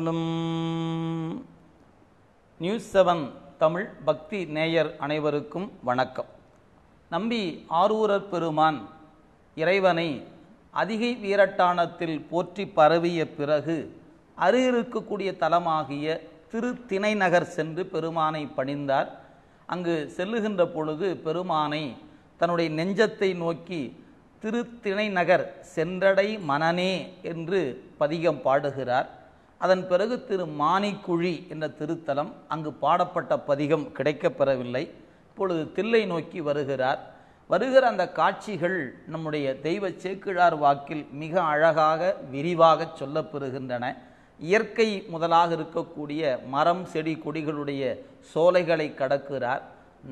முதலும் news seven Tamil பக்தி நேயர் அனைவருக்கும் வணக்கம் நம்பி ஆரூரர் பெருமான் இறைவனை அதிகை வீரட்டானத்தில் போற்றி பரவிய பிறகு அருகிருக்கக்கூடிய தலமாகிய திரு திணைநகர் சென்று பெருமானை பணிந்தார் அங்கு செல்லுகின்ற பொழுது பெருமானை தன்னுடைய நெஞ்சத்தை நோக்கி திருத்திணை நகர் சென்றடை மனனே என்று பதிகம் பாடுகிறார் அதன் பிறகு திரு மானிக்குழி என்ற திருத்தலம் அங்கு பாடப்பட்ட பதிகம் கிடைக்கப்பெறவில்லை இப்பொழுது தில்லை நோக்கி வருகிறார் வருகிற அந்த காட்சிகள் நம்முடைய தெய்வ சேக்கிழார் வாக்கில் மிக அழகாக விரிவாக சொல்லப்பெறுகின்றன இயற்கை முதலாக இருக்கக்கூடிய மரம் செடி கொடிகளுடைய சோலைகளை கடக்கிறார்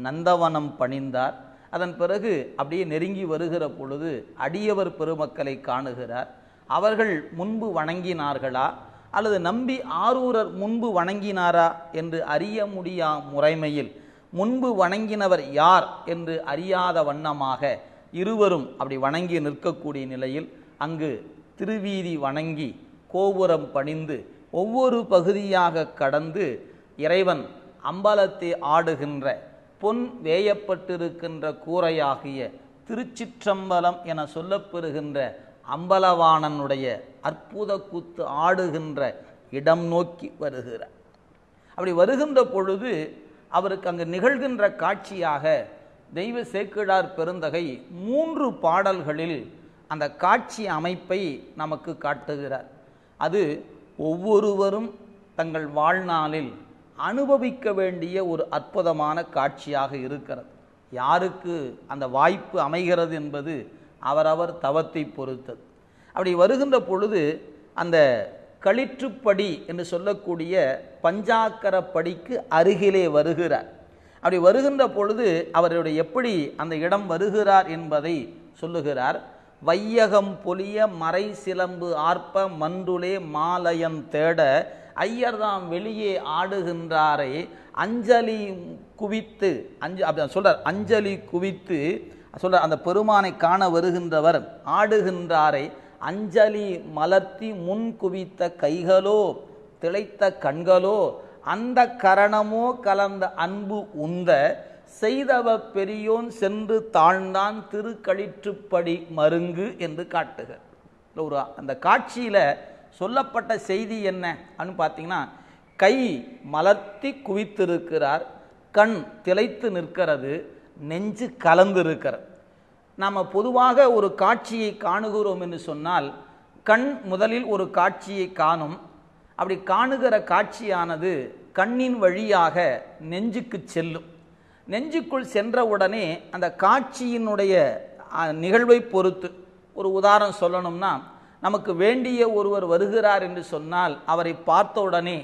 நந்தவனம் பணிந்தார் அதன் பிறகு அப்படியே நெருங்கி வருகிற பொழுது அடியவர் பெருமக்களை காணுகிறார் அவர்கள் முன்பு வணங்கினார்களா அல்லது நம்பி ஆரூரர் முன்பு வணங்கினாரா என்று அறிய முடியா முறைமையில் முன்பு வணங்கினவர் யார் என்று அறியாத வண்ணமாக இருவரும் அப்படி வணங்கி நிற்கக்கூடிய நிலையில் அங்கு திருவீதி வணங்கி கோபுரம் பணிந்து ஒவ்வொரு பகுதியாக கடந்து இறைவன் அம்பலத்தை ஆடுகின்ற பொன் வேயப்பட்டிருக்கின்ற கூரையாகிய திருச்சிற்றம்பலம் என சொல்லப்பெறுகின்ற அம்பலவாணனுடைய அற்புத கூத்து ஆடுகின்ற இடம் நோக்கி வருகிறார் அப்படி வருகின்ற பொழுது அவருக்கு அங்கு நிகழ்கின்ற காட்சியாக தெய்வ சேக்கிழார் பெருந்தகை மூன்று பாடல்களில் அந்த காட்சி அமைப்பை நமக்கு காட்டுகிறார் அது ஒவ்வொருவரும் தங்கள் வாழ்நாளில் அனுபவிக்க வேண்டிய ஒரு அற்புதமான காட்சியாக இருக்கிறது யாருக்கு அந்த வாய்ப்பு அமைகிறது என்பது அவரவர் தவத்தை பொறுத்தது அப்படி வருகின்ற பொழுது அந்த களிற்றுப்படி என்று சொல்லக்கூடிய பஞ்சாக்கர படிக்கு அருகிலே வருகிறார் அப்படி வருகின்ற பொழுது அவருடைய எப்படி அந்த இடம் வருகிறார் என்பதை சொல்லுகிறார் வையகம் பொலிய மறை சிலம்பு ஆர்ப்ப மண்டுலே மாலயம் தேட ஐயர்தாம் வெளியே ஆடுகின்றாரை அஞ்சலி குவித்து அஞ்சு அப்படி சொல்கிறார் அஞ்சலி குவித்து சொல்ற அந்த பெருமானை காண வருகின்றவர் ஆடுகின்றாரை அஞ்சலி மலர்த்தி முன் குவித்த கைகளோ திளைத்த கண்களோ அந்த கரணமோ கலந்த அன்பு உந்த செய்தவ பெரியோன் சென்று தாழ்ந்தான் திருக்கழிற்றுப்படி மருங்கு என்று காட்டுக ஒரு அந்த காட்சியில் சொல்லப்பட்ட செய்தி என்ன அப்படின்னு பார்த்தீங்கன்னா கை மலர்த்தி குவித்திருக்கிறார் கண் திளைத்து நிற்கிறது நெஞ்சு கலந்து இருக்கிற நாம் பொதுவாக ஒரு காட்சியை காணுகிறோம் என்று சொன்னால் கண் முதலில் ஒரு காட்சியை காணும் அப்படி காணுகிற காட்சியானது கண்ணின் வழியாக நெஞ்சுக்கு செல்லும் நெஞ்சுக்குள் சென்றவுடனே அந்த காட்சியினுடைய நிகழ்வை பொறுத்து ஒரு உதாரணம் சொல்லணும்னா நமக்கு வேண்டிய ஒருவர் வருகிறார் என்று சொன்னால் அவரை பார்த்தவுடனே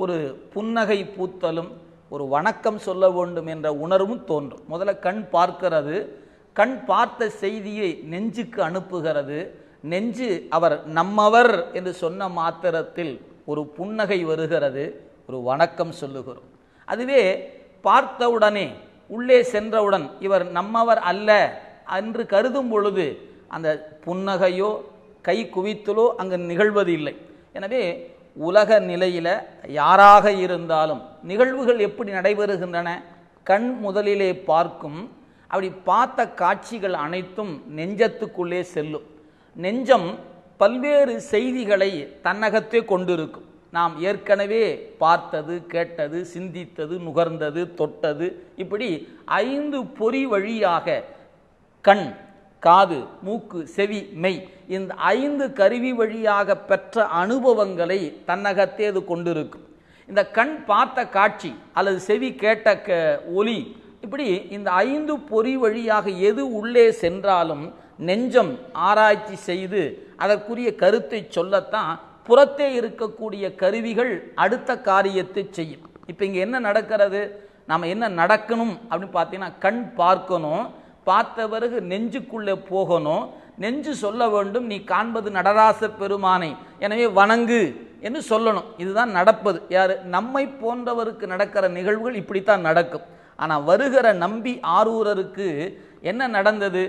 ஒரு புன்னகை பூத்தலும் ஒரு வணக்கம் சொல்ல வேண்டும் என்ற உணர்வும் தோன்றும் முதல்ல கண் பார்க்கிறது கண் பார்த்த செய்தியை நெஞ்சுக்கு அனுப்புகிறது நெஞ்சு அவர் நம்மவர் என்று சொன்ன மாத்திரத்தில் ஒரு புன்னகை வருகிறது ஒரு வணக்கம் சொல்லுகிறோம் அதுவே பார்த்தவுடனே உள்ளே சென்றவுடன் இவர் நம்மவர் அல்ல என்று கருதும் பொழுது அந்த புன்னகையோ கை குவித்தலோ அங்கு நிகழ்வது இல்லை எனவே உலக நிலையில் யாராக இருந்தாலும் நிகழ்வுகள் எப்படி நடைபெறுகின்றன கண் முதலிலே பார்க்கும் அப்படி பார்த்த காட்சிகள் அனைத்தும் நெஞ்சத்துக்குள்ளே செல்லும் நெஞ்சம் பல்வேறு செய்திகளை தன்னகத்தே கொண்டிருக்கும் நாம் ஏற்கனவே பார்த்தது கேட்டது சிந்தித்தது நுகர்ந்தது தொட்டது இப்படி ஐந்து பொறி வழியாக கண் காது மூக்கு செவி மெய் இந்த ஐந்து கருவி வழியாக பெற்ற அனுபவங்களை தன்னகத்தே அது கொண்டிருக்கும் இந்த கண் பார்த்த காட்சி அல்லது செவி கேட்ட க ஒலி இப்படி இந்த ஐந்து பொறி வழியாக எது உள்ளே சென்றாலும் நெஞ்சம் ஆராய்ச்சி செய்து அதற்குரிய கருத்தை சொல்லத்தான் புறத்தே இருக்கக்கூடிய கருவிகள் அடுத்த காரியத்தை செய்யும் இப்போ இங்கே என்ன நடக்கிறது நாம் என்ன நடக்கணும் அப்படின்னு பார்த்தீங்கன்னா கண் பார்க்கணும் பார்த்த பிறகு நெஞ்சுக்குள்ளே போகணும் நெஞ்சு சொல்ல வேண்டும் நீ காண்பது நடராச பெருமானை எனவே வணங்கு என்று சொல்லணும் இதுதான் நடப்பது யார் நம்மை போன்றவருக்கு நடக்கிற நிகழ்வுகள் இப்படித்தான் நடக்கும் ஆனால் வருகிற நம்பி ஆரூரருக்கு என்ன நடந்தது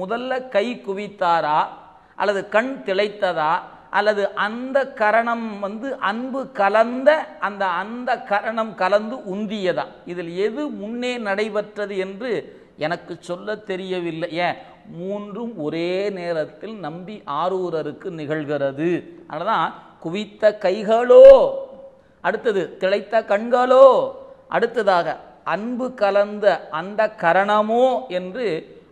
முதல்ல கை குவித்தாரா அல்லது கண் திளைத்ததா அல்லது அந்த கரணம் வந்து அன்பு கலந்த அந்த அந்த கரணம் கலந்து உந்தியதா இதில் எது முன்னே நடைபெற்றது என்று எனக்கு சொல்ல தெரியவில்லை ஏன் மூன்றும் ஒரே நேரத்தில் நம்பி ஆரூரருக்கு நிகழ்கிறது அதனால் குவித்த கைகளோ அடுத்தது திளைத்த கண்களோ அடுத்ததாக அன்பு கலந்த அந்த கரணமோ என்று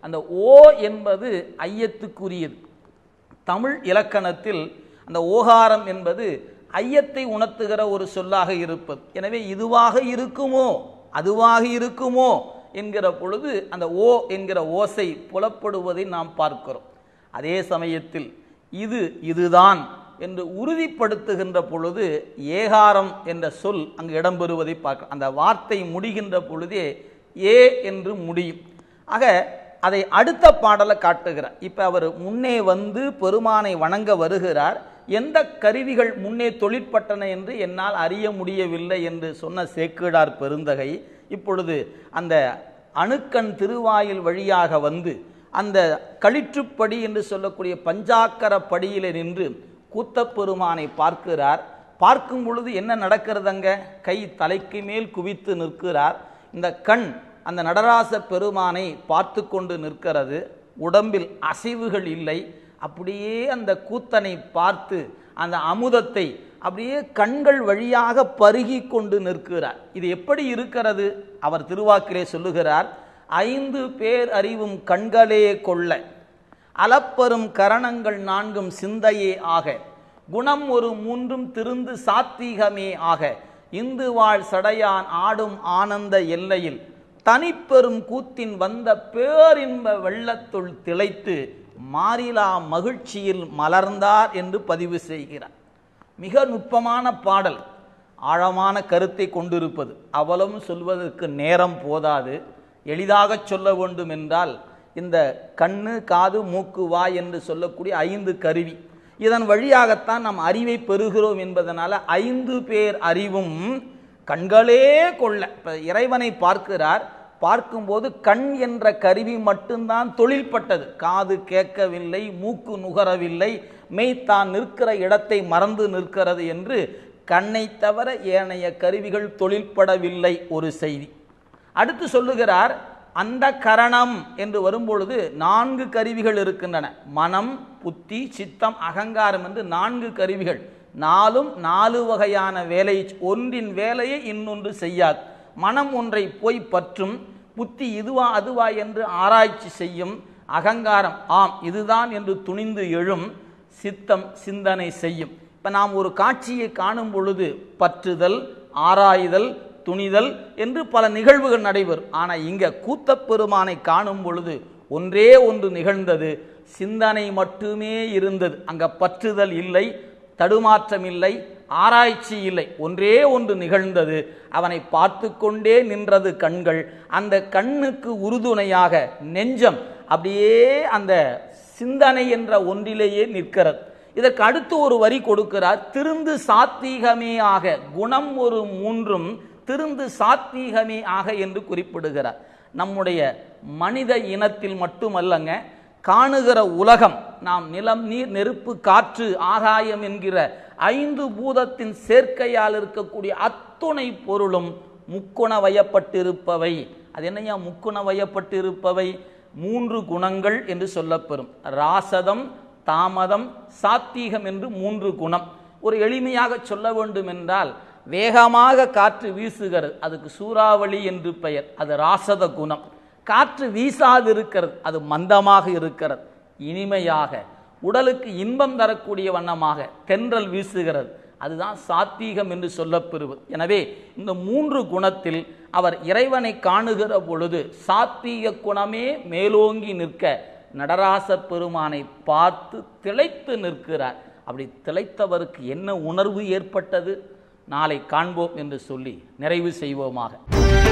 அந்த ஓ என்பது ஐயத்துக்குரியது தமிழ் இலக்கணத்தில் அந்த ஓகாரம் என்பது ஐயத்தை உணர்த்துகிற ஒரு சொல்லாக இருப்பது எனவே இதுவாக இருக்குமோ அதுவாக இருக்குமோ என்கிற பொழுது அந்த ஓ என்கிற ஓசை புலப்படுவதை நாம் பார்க்கிறோம் அதே சமயத்தில் இது இதுதான் என்று உறுதிப்படுத்துகின்ற பொழுது ஏகாரம் என்ற சொல் அங்கு இடம்பெறுவதை பார்க்க அந்த வார்த்தை முடிகின்ற பொழுதே ஏ என்று முடியும் ஆக அதை அடுத்த பாடலை காட்டுகிறார் இப்போ அவர் முன்னே வந்து பெருமானை வணங்க வருகிறார் எந்த கருவிகள் முன்னே தொழிற்பட்டன என்று என்னால் அறிய முடியவில்லை என்று சொன்ன சேக்கிடார் பெருந்தகை இப்பொழுது அந்த அணுக்கண் திருவாயில் வழியாக வந்து அந்த களிற்றுப்படி என்று சொல்லக்கூடிய பஞ்சாக்கர படியிலே நின்று கூத்தப்பெருமானை பார்க்கிறார் பார்க்கும் பொழுது என்ன நடக்கிறதுங்க கை தலைக்கு மேல் குவித்து நிற்கிறார் இந்த கண் அந்த நடராச பெருமானை பார்த்து கொண்டு நிற்கிறது உடம்பில் அசைவுகள் இல்லை அப்படியே அந்த கூத்தனை பார்த்து அந்த அமுதத்தை அப்படியே கண்கள் வழியாக பருகி கொண்டு நிற்கிறார் இது எப்படி இருக்கிறது அவர் திருவாக்கிலே சொல்லுகிறார் ஐந்து பேர் அறிவும் கண்களே கொள்ள அலப்பெரும் கரணங்கள் நான்கும் சிந்தையே ஆக குணம் ஒரு மூன்றும் திருந்து சாத்தீகமே ஆக இந்து வாழ் சடையான் ஆடும் ஆனந்த எல்லையில் தனிப்பெரும் கூத்தின் வந்த பேரின்ப வெள்ளத்துள் திளைத்து மாறிலா மகிழ்ச்சியில் மலர்ந்தார் என்று பதிவு செய்கிறார் மிக நுட்பமான பாடல் ஆழமான கருத்தை கொண்டிருப்பது அவளும் சொல்வதற்கு நேரம் போதாது எளிதாக சொல்ல வேண்டும் என்றால் இந்த கண்ணு காது மூக்கு வாய் என்று சொல்லக்கூடிய ஐந்து கருவி இதன் வழியாகத்தான் நாம் அறிவை பெறுகிறோம் என்பதனால ஐந்து பேர் அறிவும் கண்களே கொள்ள இப்போ இறைவனை பார்க்கிறார் பார்க்கும்போது கண் என்ற கருவி மட்டும்தான் தொழில்பட்டது காது கேட்கவில்லை மூக்கு நுகரவில்லை மெய் தான் நிற்கிற இடத்தை மறந்து நிற்கிறது என்று கண்ணை தவிர ஏனைய கருவிகள் தொழில்படவில்லை ஒரு செய்தி அடுத்து சொல்லுகிறார் அந்த கரணம் என்று வரும்பொழுது நான்கு கருவிகள் இருக்கின்றன மனம் புத்தி சித்தம் அகங்காரம் என்று நான்கு கருவிகள் நாலும் நாலு வகையான வேலை ஒன்றின் வேலையை இன்னொன்று செய்யாது மனம் ஒன்றை போய் பற்றும் புத்தி இதுவா அதுவா என்று ஆராய்ச்சி செய்யும் அகங்காரம் ஆம் இதுதான் என்று துணிந்து எழும் சித்தம் சிந்தனை செய்யும் இப்போ நாம் ஒரு காட்சியை காணும் பொழுது பற்றுதல் ஆராய்தல் துணிதல் என்று பல நிகழ்வுகள் நடைபெறும் ஆனால் இங்கே கூத்த பெருமானை காணும் பொழுது ஒன்றே ஒன்று நிகழ்ந்தது சிந்தனை மட்டுமே இருந்தது அங்கே பற்றுதல் இல்லை தடுமாற்றம் இல்லை ஆராய்ச்சி இல்லை ஒன்றே ஒன்று நிகழ்ந்தது அவனை பார்த்து கொண்டே நின்றது கண்கள் அந்த கண்ணுக்கு உறுதுணையாக நெஞ்சம் அப்படியே அந்த சிந்தனை என்ற ஒன்றிலேயே நிற்கிறது இதற்கு அடுத்து ஒரு வரி கொடுக்கிறார் திருந்து சாத்தீகமே ஆக குணம் ஒரு மூன்றும் திருந்து சாத்வீகமே ஆக என்று குறிப்பிடுகிறார் நம்முடைய மனித இனத்தில் மட்டுமல்லங்க காணுகிற உலகம் நாம் நிலம் நீர் நெருப்பு காற்று ஆகாயம் என்கிற ஐந்து பூதத்தின் சேர்க்கையால் இருக்கக்கூடிய அத்துணை பொருளும் முக்குண வயப்பட்டிருப்பவை அது என்னையா முக்குண மூன்று குணங்கள் என்று சொல்லப்பெறும் ராசதம் தாமதம் சாத்தீகம் என்று மூன்று குணம் ஒரு எளிமையாக சொல்ல வேண்டும் என்றால் வேகமாக காற்று வீசுகிறது அதுக்கு சூறாவளி என்று பெயர் அது ராசத குணம் காற்று வீசாது இருக்கிறது அது மந்தமாக இருக்கிறது இனிமையாக உடலுக்கு இன்பம் தரக்கூடிய வண்ணமாக தென்றல் வீசுகிறது அதுதான் சாத்தீகம் என்று சொல்லப்பெறுவது எனவே இந்த மூன்று குணத்தில் அவர் இறைவனை காணுகிற பொழுது சாத்தீக குணமே மேலோங்கி நிற்க நடராச பெருமானை பார்த்து திளைத்து நிற்கிறார் அப்படி திளைத்தவருக்கு என்ன உணர்வு ஏற்பட்டது நாளை காண்போம் என்று சொல்லி நிறைவு செய்வோமாக